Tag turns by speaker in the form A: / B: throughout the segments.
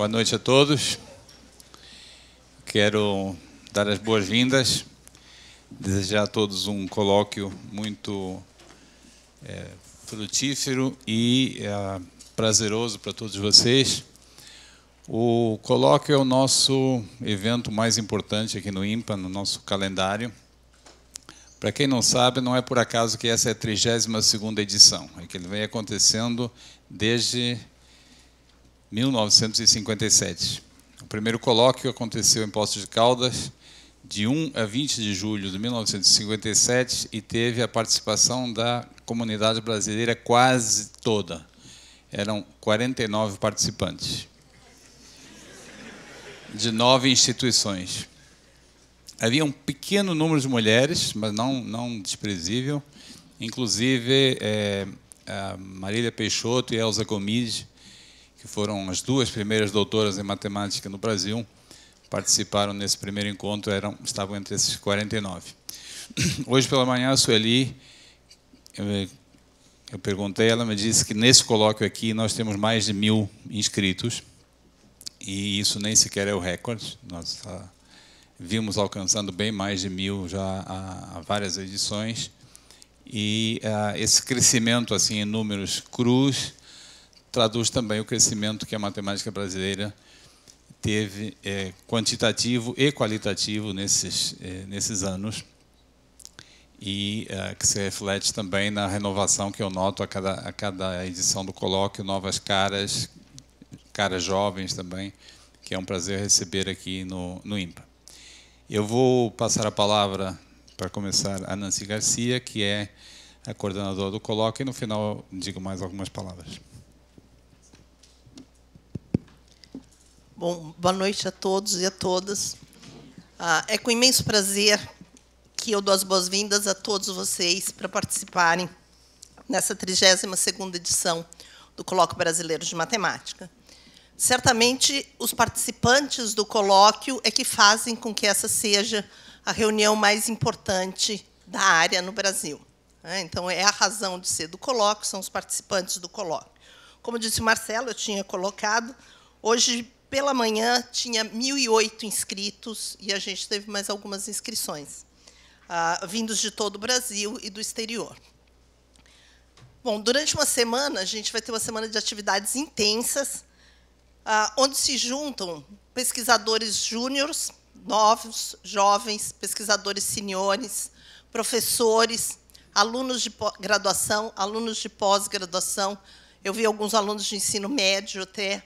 A: Boa noite a todos. Quero dar as boas-vindas, desejar a todos um colóquio muito é, frutífero e é, prazeroso para todos vocês. O colóquio é o nosso evento mais importante aqui no IMPA, no nosso calendário. Para quem não sabe, não é por acaso que essa é a 32ª edição, é que ele vem acontecendo desde 1957. O primeiro colóquio aconteceu em Poços de Caldas, de 1 a 20 de julho de 1957, e teve a participação da comunidade brasileira quase toda. Eram 49 participantes, de nove instituições. Havia um pequeno número de mulheres, mas não, não desprezível, inclusive é, Marília Peixoto e Elza Gomide que foram as duas primeiras doutoras em matemática no Brasil, participaram nesse primeiro encontro, eram, estavam entre esses 49. Hoje pela manhã, a Sueli, eu, eu perguntei, ela me disse que nesse colóquio aqui nós temos mais de mil inscritos, e isso nem sequer é o recorde, nós vimos alcançando bem mais de mil já há, várias edições, e ah, esse crescimento assim, em números cruz traduz também o crescimento que a matemática brasileira teve é, quantitativo e qualitativo nesses, é, nesses anos e é, que se reflete também na renovação que eu noto a cada, a cada edição do colóquio, novas caras, caras jovens também, que é um prazer receber aqui no, no IMPA. Eu vou passar a palavra, para começar, a Nancy Garcia, que é a coordenadora do colóquio, e no final digo mais algumas palavras.
B: Bom, boa noite a todos e a todas. Ah, é com imenso prazer que eu dou as boas-vindas a todos vocês para participarem nessa 32ª edição do Colóquio Brasileiro de Matemática. Certamente, os participantes do colóquio é que fazem com que essa seja a reunião mais importante da área no Brasil. Né? Então, é a razão de ser do colóquio, são os participantes do colóquio. Como disse o Marcelo, eu tinha colocado, hoje pela manhã tinha 1.008 inscritos e a gente teve mais algumas inscrições, ah, vindos de todo o Brasil e do exterior. Bom, durante uma semana, a gente vai ter uma semana de atividades intensas, ah, onde se juntam pesquisadores júniores, novos, jovens, pesquisadores seniores, professores, alunos de graduação, alunos de pós-graduação. Eu vi alguns alunos de ensino médio até.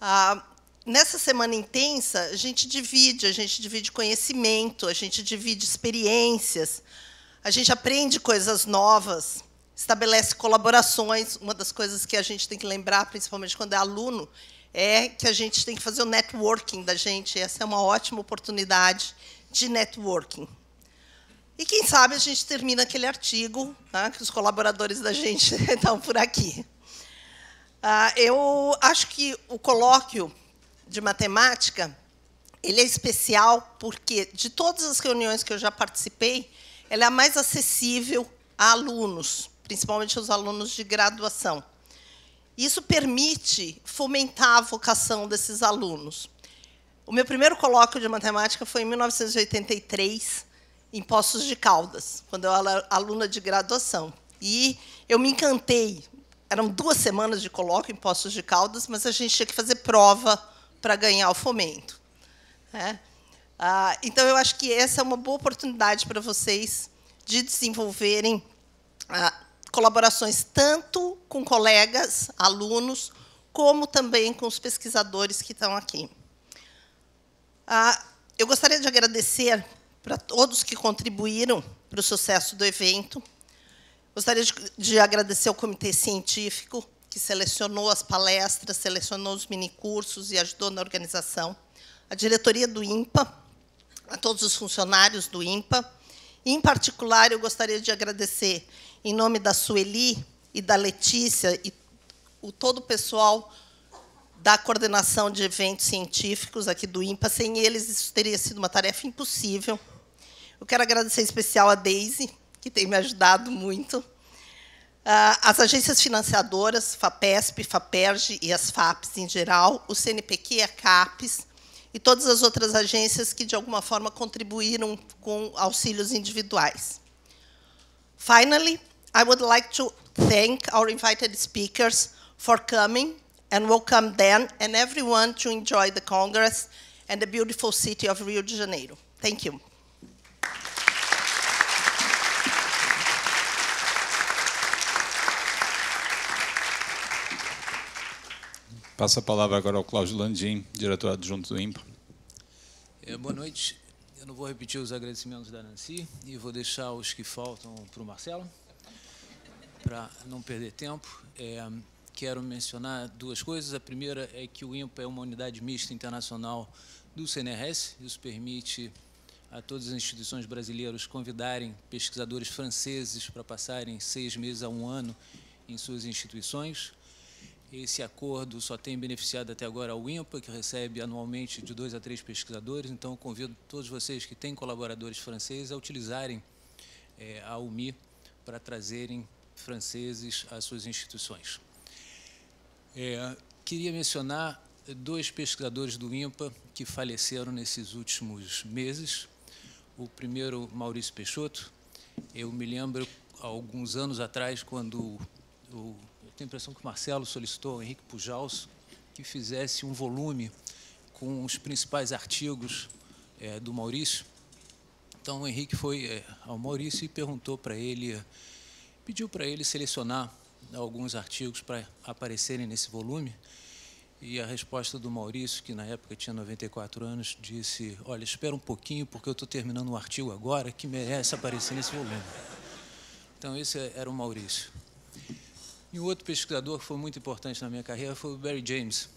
B: Ah, nessa semana intensa, a gente divide, a gente divide conhecimento, a gente divide experiências, a gente aprende coisas novas, estabelece colaborações. Uma das coisas que a gente tem que lembrar, principalmente quando é aluno, é que a gente tem que fazer o networking da gente. Essa é uma ótima oportunidade de networking. E quem sabe a gente termina aquele artigo né, que os colaboradores da gente estão por aqui. Ah, eu acho que o colóquio de matemática, ele é especial porque, de todas as reuniões que eu já participei, ela é a mais acessível a alunos, principalmente os alunos de graduação. Isso permite fomentar a vocação desses alunos. O meu primeiro colóquio de matemática foi em 1983, em Poços de Caldas, quando eu era aluna de graduação. E eu me encantei. Eram duas semanas de colóquio em Poços de Caldas, mas a gente tinha que fazer prova para ganhar o fomento. Né? Ah, então, eu acho que essa é uma boa oportunidade para vocês de desenvolverem ah, colaborações tanto com colegas, alunos, como também com os pesquisadores que estão aqui. Ah, eu gostaria de agradecer para todos que contribuíram para o sucesso do evento. Gostaria de, de agradecer ao Comitê Científico, que selecionou as palestras, selecionou os minicursos e ajudou na organização, a diretoria do IMPA, a todos os funcionários do IMPA. Em particular, eu gostaria de agradecer, em nome da Sueli e da Letícia e o todo o pessoal da coordenação de eventos científicos aqui do IMPA. Sem eles, isso teria sido uma tarefa impossível. Eu quero agradecer em especial a Daisy, que tem me ajudado muito ah, as agências financiadoras, FAPESP, FAPERJ e as FAPs em geral, o CNPq, a CAPES e todas as outras agências que, de alguma forma, contribuíram com auxílios individuais. Finally, I would like to thank our invited speakers for coming and welcome them and everyone to enjoy the Congress and the beautiful city of Rio de Janeiro. Thank you.
A: Passo a palavra agora ao Cláudio Landim, diretor adjunto do IMPA.
C: É, boa noite. Eu não vou repetir os agradecimentos da Nancy e vou deixar os que faltam para o Marcelo, para não perder tempo. É, quero mencionar duas coisas. A primeira é que o IMPA é uma unidade mista internacional do CNRS. Isso permite a todas as instituições brasileiras convidarem pesquisadores franceses para passarem seis meses a um ano em suas instituições. Esse acordo só tem beneficiado até agora o INPA, que recebe anualmente de dois a três pesquisadores, então convido todos vocês que têm colaboradores franceses a utilizarem é, a UMI para trazerem franceses às suas instituições. É, queria mencionar dois pesquisadores do INPA que faleceram nesses últimos meses. O primeiro, Maurício Peixoto. Eu me lembro, alguns anos atrás, quando o tenho a impressão que o Marcelo solicitou, ao Henrique Pujals, que fizesse um volume com os principais artigos é, do Maurício. Então o Henrique foi é, ao Maurício e perguntou para ele, pediu para ele selecionar alguns artigos para aparecerem nesse volume. E a resposta do Maurício, que na época tinha 94 anos, disse: Olha, espera um pouquinho, porque eu estou terminando um artigo agora que merece aparecer nesse volume. Então, esse era o Maurício. E outro pesquisador que foi muito importante na minha carreira foi o Barry James.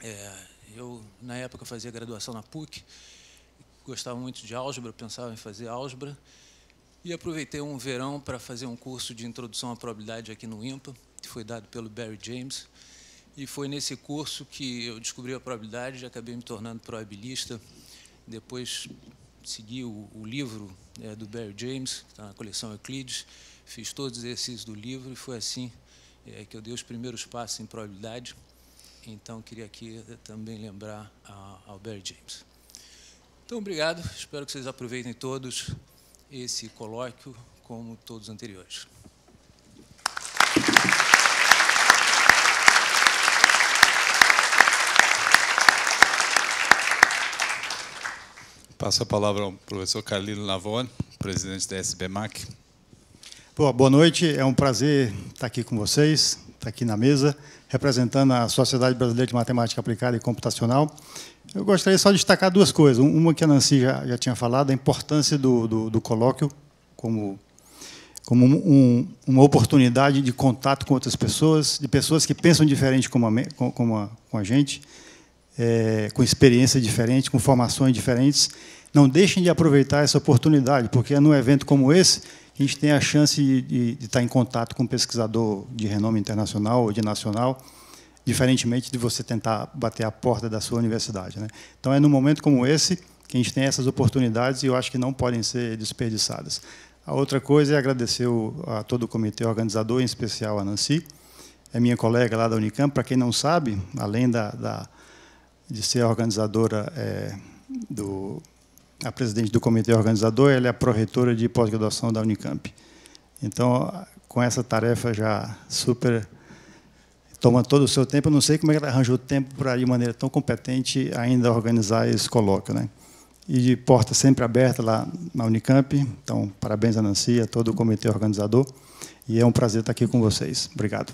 C: É, eu, na época, fazia graduação na PUC, gostava muito de álgebra, pensava em fazer álgebra, e aproveitei um verão para fazer um curso de introdução à probabilidade aqui no IMPA, que foi dado pelo Barry James. E foi nesse curso que eu descobri a probabilidade, acabei me tornando probabilista. Depois segui o, o livro é, do Barry James, que está na coleção Euclides, Fiz todos os exercícios do livro e foi assim é, que eu dei os primeiros passos em probabilidade. Então, queria aqui eh, também lembrar a Albert James. Então, obrigado. Espero que vocês aproveitem todos esse colóquio, como todos os anteriores.
A: Passo a palavra ao professor Carlino Lavone, presidente da SBMAC.
D: Pô, boa noite, é um prazer estar aqui com vocês, estar aqui na mesa, representando a Sociedade Brasileira de Matemática Aplicada e Computacional. Eu gostaria só de destacar duas coisas. Uma que a Nancy já, já tinha falado, a importância do, do, do colóquio como, como um, uma oportunidade de contato com outras pessoas, de pessoas que pensam diferente com, uma, a, com a gente, é, com experiência diferente, com formações diferentes. Não deixem de aproveitar essa oportunidade, porque num evento como esse a gente tem a chance de, de, estar em contato com um pesquisador de renome internacional ou de nacional, diferentemente de você tentar bater a porta da sua universidade. Né? Então, é num momento como esse que a gente tem essas oportunidades e eu acho que não podem ser desperdiçadas. A outra coisa é agradecer a todo o comitê organizador, em especial a Nancy, é minha colega lá da Unicamp. Para quem não sabe, além da, da de ser organizadora é, do a presidente do comitê organizador, ela é a pró-reitora de pós-graduação da Unicamp. Então, com essa tarefa já super toma todo o seu tempo, eu não sei como é ela arranjou o tempo para de maneira tão competente ainda organizar esse coloca, né? E de porta sempre aberta lá na Unicamp. Então, parabéns a Nancy, a todo o comitê organizador. E é um prazer estar aqui com vocês. Obrigado.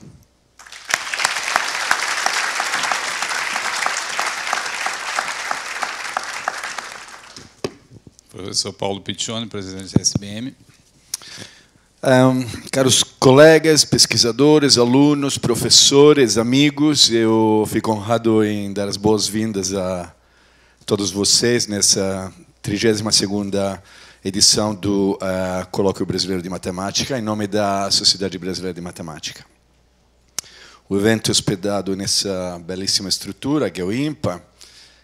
A: Professor Paulo Piccioni, presidente da SBM. Um, caros
E: colegas, pesquisadores, alunos, professores, amigos, eu fico honrado em dar as boas-vindas a todos vocês nessa 32ª edição do uh, Colóquio Brasileiro de Matemática, em nome da Sociedade Brasileira de Matemática. O evento é hospedado nessa belíssima estrutura, que é o IMPA,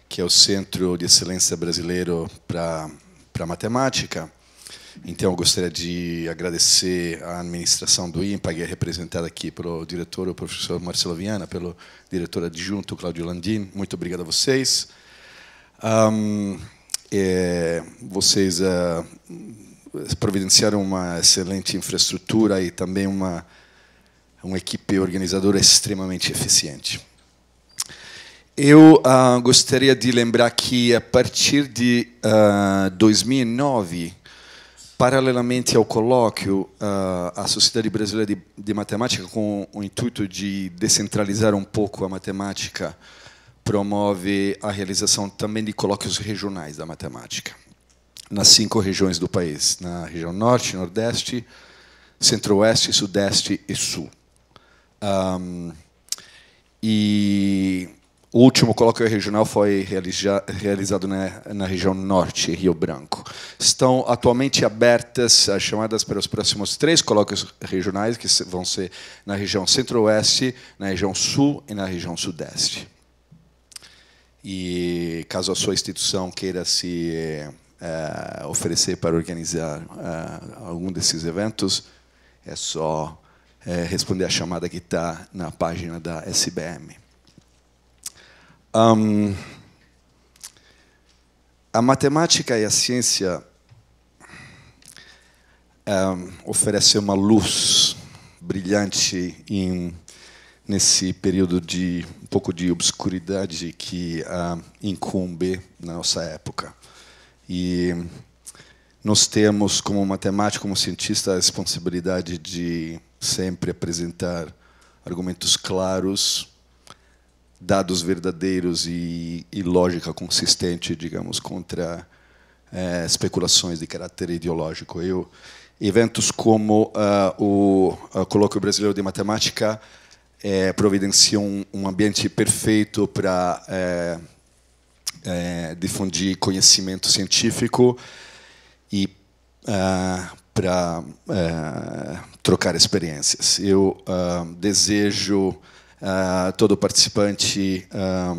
E: que é o Centro de Excelência Brasileiro para para matemática. Então, eu gostaria de agradecer à administração do é representada aqui pelo diretor, o professor Marcelo Viana, pelo diretor adjunto, Claudio Landim. Muito obrigado a vocês. Um, é, vocês uh, providenciaram uma excelente infraestrutura e também uma, uma equipe organizadora extremamente eficiente. Eu uh, gostaria de lembrar que, a partir de uh, ah, 2009, paralelamente ao colóquio, uh, a Sociedade Brasileira de, de, Matemática, com o intuito de descentralizar um pouco a matemática, promove a realização também de colóquios regionais da matemática, nas cinco regiões do país, na região Norte, Nordeste, Centro-Oeste, Sudeste e Sul. Um, e o último colóquio regional foi realiza realizado na, na, região norte, Rio Branco. Estão atualmente abertas as chamadas para os próximos três colóquios regionais, que vão ser na região centro-oeste, na região sul e na região sudeste. E caso a sua instituição queira se é, oferecer para organizar é, algum desses eventos, é só é, responder a chamada que está na página da SBM. Um, a matemática e a ciência um, oferecem uma luz brilhante em, nesse período de um pouco de obscuridade que uh, incumbe na nossa época. E nós temos, como matemático, como cientista, a responsabilidade de sempre apresentar argumentos claros dados verdadeiros e, e lógica consistente, digamos, contra é, especulações de caráter ideológico. Eu, eventos como uh, o ah, Colóquio Brasileiro de Matemática é, providenciam um, um, ambiente perfeito para é, é, difundir conhecimento científico e uh, ah, para é, trocar experiências. Eu desejo ah, todo participante ah,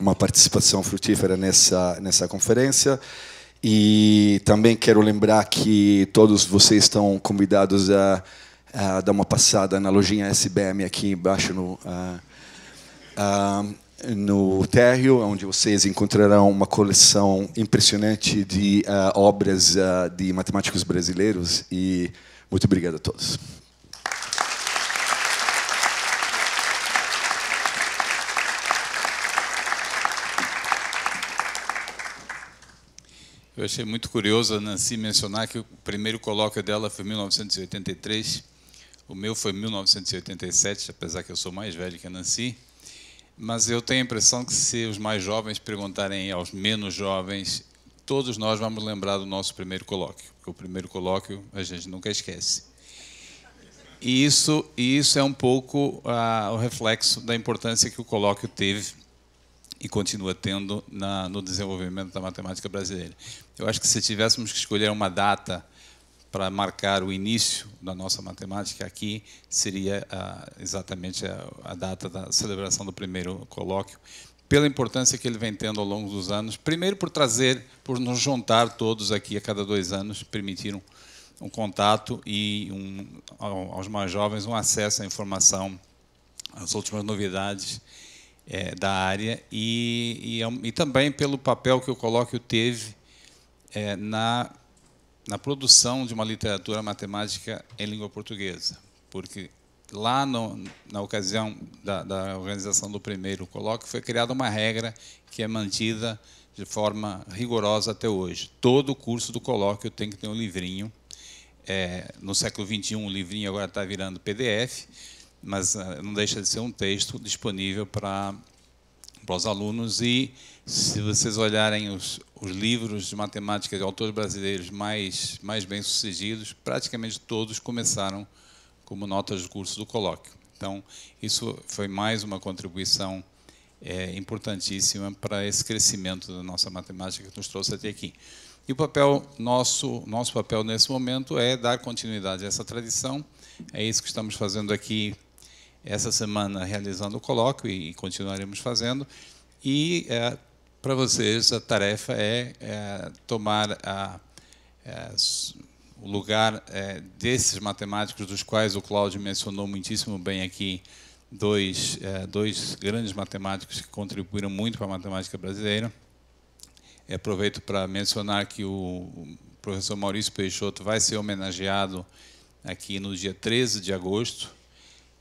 E: uma participação frutífera nessa, nessa conferência. E também quero lembrar que todos vocês estão convidados a, a dar uma passada na lojinha SBM aqui embaixo no, uh, uh, no térreo, onde vocês encontrarão uma coleção impressionante de uh, obras de matemáticos brasileiros. E muito obrigado a todos.
A: Eu achei muito curioso a Nancy mencionar que o primeiro colóquio dela foi em 1983, o meu foi em 1987, apesar que eu sou mais velho que a Nancy. Mas eu tenho a impressão que se os mais jovens perguntarem aos menos jovens, todos nós vamos lembrar do nosso primeiro colóquio, porque o primeiro colóquio a gente nunca esquece. E isso, isso é um pouco ah, o reflexo da importância que o colóquio teve e continua tendo na, no desenvolvimento da matemática brasileira. Eu acho que se tivéssemos que escolher uma data para marcar o início da nossa matemática aqui, seria ah, exatamente a, a data da celebração do primeiro colóquio, pela importância que ele vem tendo ao longo dos anos. Primeiro, por trazer, por nos juntar todos aqui a cada dois anos, permitiram um, contato e um, aos mais jovens um acesso à informação, às últimas novidades é, da área e, e, é e, também pelo papel que o colóquio teve é, na, na produção de uma literatura matemática em língua portuguesa, porque lá no, na ocasião da, da, organização do primeiro colóquio foi criada uma regra que é mantida de forma rigorosa até hoje. Todo curso do colóquio tem que ter um livrinho. É, no século XXI, o livrinho agora está virando PDF mas ah, não deixa de ser um texto disponível para, os alunos. E se vocês olharem os, os livros de matemática de autores brasileiros mais, mais bem-sucedidos, praticamente todos começaram como notas do curso do colóquio. Então, isso foi mais uma contribuição é, importantíssima para esse crescimento da nossa matemática que nos trouxe até aqui. E o papel nosso, nosso papel nesse momento é dar continuidade a essa tradição. É isso que estamos fazendo aqui essa semana realizando o colóquio e continuaremos fazendo. E é, para vocês a tarefa é, é tomar a, é, o lugar é, desses matemáticos, dos quais o Cláudio mencionou muitíssimo bem aqui, dois, é, dois grandes matemáticos que contribuíram muito para a matemática brasileira. E aproveito para mencionar que o professor Maurício Peixoto vai ser homenageado aqui no dia 13 de agosto,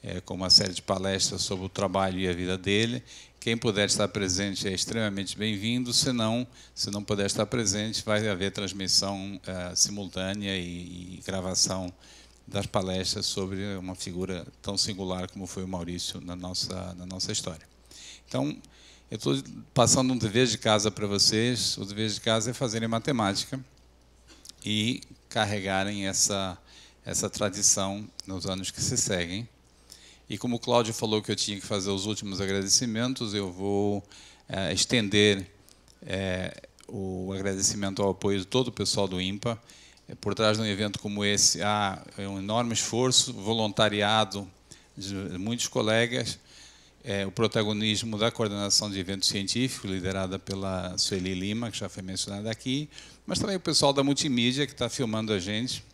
A: é, com uma série de palestras sobre o trabalho e a vida dele. Quem puder estar presente é extremamente bem-vindo, se não, se não puder estar presente, vai haver transmissão é, simultânea e, e gravação das palestras sobre uma figura tão singular como foi o Maurício na nossa, na nossa história. Então, eu estou passando um dever de casa para vocês. O dever de casa é fazerem matemática e carregarem essa, essa tradição nos anos que se seguem. E como o Cláudio falou que eu tinha que fazer os últimos agradecimentos, eu vou é, estender é, o agradecimento ao apoio de todo o pessoal do IMPA. Eh, por trás de um evento como esse, há é, um enorme esforço, voluntariado de muitos colegas, é, o protagonismo da coordenação de eventos científicos, liderada pela Sueli Lima, que já foi mencionada aqui, mas também o pessoal da multimídia, que está filmando a gente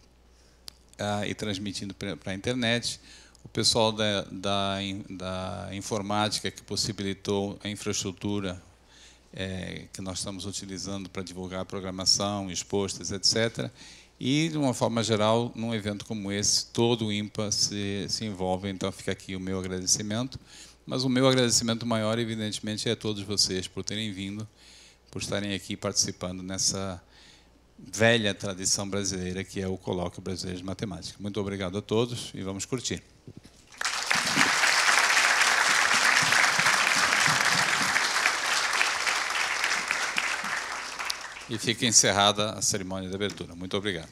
A: ah, e transmitindo para a internet o pessoal da, da, da informática que possibilitou a infraestrutura é, que nós estamos utilizando para divulgar a programação, expostas, etc. E, de uma forma geral, num evento como esse, todo o IMPA se, se envolve, então fica aqui o meu agradecimento. Mas o meu agradecimento maior, evidentemente, é a todos vocês por terem vindo, por estarem aqui participando nessa velha tradição brasileira que é o Colóquio Brasileiro de Matemática. Muito obrigado a todos e vamos curtir. E fica encerrada a cerimônia de abertura.
D: Muito obrigado.